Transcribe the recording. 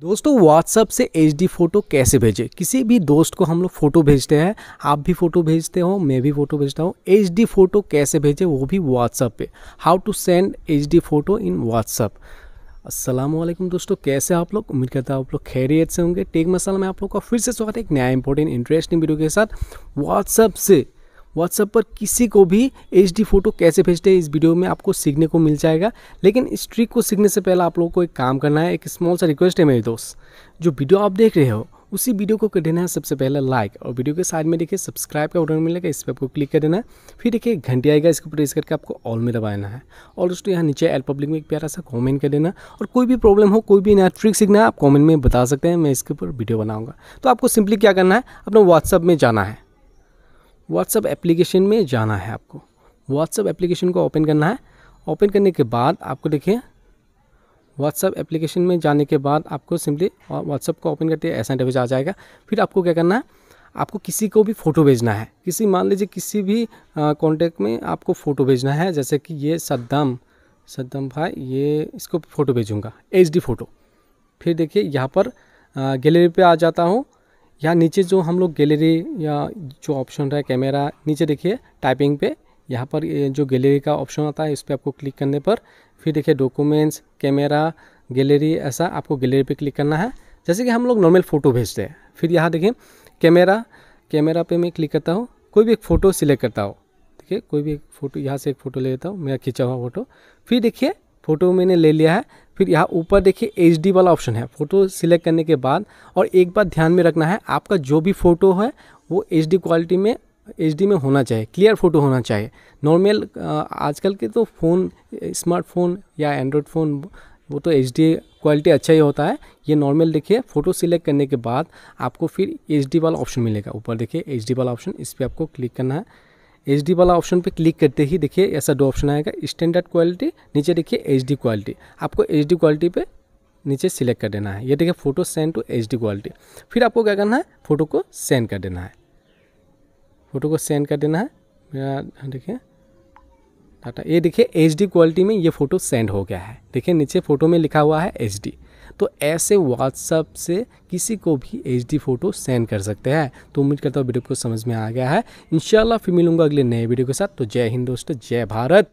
दोस्तों व्हाट्सअप से H photo कैसे भेजें किसी भी दोस्त को हम लोग फ़ोटो भेजते हैं आप भी फ़ोटो भेजते हो मैं भी फ़ोटो भेजता हूँ एच फ़ोटो कैसे भेजें वो भी व्हाट्सअप पे how to send H photo in WhatsApp असलम दोस्तों कैसे आप लोग उम्मीद करता हूँ आप लोग खैरियत से होंगे टेक मसाला में आप लोग का फिर से स्वागत है एक नया इंपॉर्टेंट इंटरेस्टिंग वीडियो के साथ व्हाट्सअप से व्हाट्सअप पर किसी को भी एच फ़ोटो कैसे भेजते हैं इस वीडियो में आपको सीखने को मिल जाएगा लेकिन इस ट्रिक को सीखने से पहले आप लोगों को एक काम करना है एक स्मॉल सा रिक्वेस्ट है मेरे दोस्त जो वीडियो आप देख रहे हो उसी वीडियो को कर देना है सबसे पहले लाइक और वीडियो के साइड में देखिए सब्सक्राइब का बटन मिलेगा इस पर आपको क्लिक कर देना है फिर देखिए घंटी आएगा इसको प्रेस करके आपको ऑल में दबाना है और दोस्तों यहाँ नीचे एल पब्लिक में एक प्यारा सा कमेंट कर देना और कोई भी प्रॉब्लम हो कोई भी नया ट्रिक सीखना है आप कॉमेंट में बता सकते हैं मैं इसके ऊपर वीडियो बनाऊँगा तो आपको सिंपली क्या करना है अपना व्हाट्सअप में जाना है व्हाट्सअप एप्लीकेशन में जाना है आपको व्हाट्सअप एप्लीकेशन को ओपन करना है ओपन करने के बाद आपको देखिए व्हाट्सअप एप्लीकेशन में जाने के बाद आपको सिंपली व्हाट्सअप को ओपन करते ऐसा इंटरव्यूज आ जाएगा फिर आपको क्या करना है आपको किसी को भी फ़ोटो भेजना है किसी मान लीजिए किसी भी कॉन्टैक्ट में आपको फ़ोटो भेजना है जैसे कि ये सद्दम सद्दम भाई ये इसको फ़ोटो भेजूँगा एच डी फ़ोटो फिर देखिए यहाँ पर गैलरी पे आ जाता हूँ या नीचे जो हम लोग गैलरी या जो ऑप्शन रहा है कैमरा नीचे देखिए टाइपिंग पे यहाँ पर जो गैलरी का ऑप्शन आता है इस पर आपको क्लिक करने पर फिर देखिए डॉक्यूमेंट्स कैमरा गैलरी ऐसा आपको गैलरी पे क्लिक करना है जैसे कि हम लोग नॉर्मल फ़ोटो भेजते हैं फिर यहाँ देखिए कैमरा कैमरा पे मैं क्लिक करता हूँ कोई भी एक फ़ोटो सिलेक्ट करता हूँ ठीक है कोई भी एक फ़ोटो यहाँ से एक फ़ोटो ले लेता हूँ मेरा खींचा हुआ फ़ोटो फिर देखिए फ़ोटो मैंने ले लिया है फिर यहाँ ऊपर देखिए एच वाला ऑप्शन है फ़ोटो सिलेक्ट करने के बाद और एक बात ध्यान में रखना है आपका जो भी फ़ोटो है वो एच क्वालिटी में एच में होना चाहिए क्लियर फ़ोटो होना चाहिए नॉर्मल आजकल के तो फ़ोन स्मार्टफोन या एंड्रॉयड फ़ोन वो तो एच क्वालिटी अच्छा ही होता है ये नॉर्मल देखिए फ़ोटो सिलेक्ट करने के बाद आपको फिर एच वाला ऑप्शन मिलेगा ऊपर देखिए एच वाला ऑप्शन इस पर आपको क्लिक करना है एच वाला ऑप्शन पे क्लिक करते ही देखिए ऐसा दो ऑप्शन आएगा स्टैंडर्ड क्वालिटी नीचे देखिए एच क्वालिटी आपको एच क्वालिटी पे नीचे सिलेक्ट कर देना है ये देखिए photo send to H quality फिर आपको क्या करना है फ़ोटो को सेंड कर देना है फ़ोटो को सेंड कर देना है मेरा देखिए डाटा ये देखिए एच क्वालिटी में ये फ़ोटो सेंड हो गया है देखिए नीचे फ़ोटो में लिखा हुआ है एच तो ऐसे व्हाट्सअप से किसी को भी एच फ़ोटो सेंड कर सकते हैं तो उम्मीद करता हूँ वीडियो को समझ में आ गया है इन फिर मिलूंगा अगले नए वीडियो के साथ तो जय हिंद दोस्तों जय भारत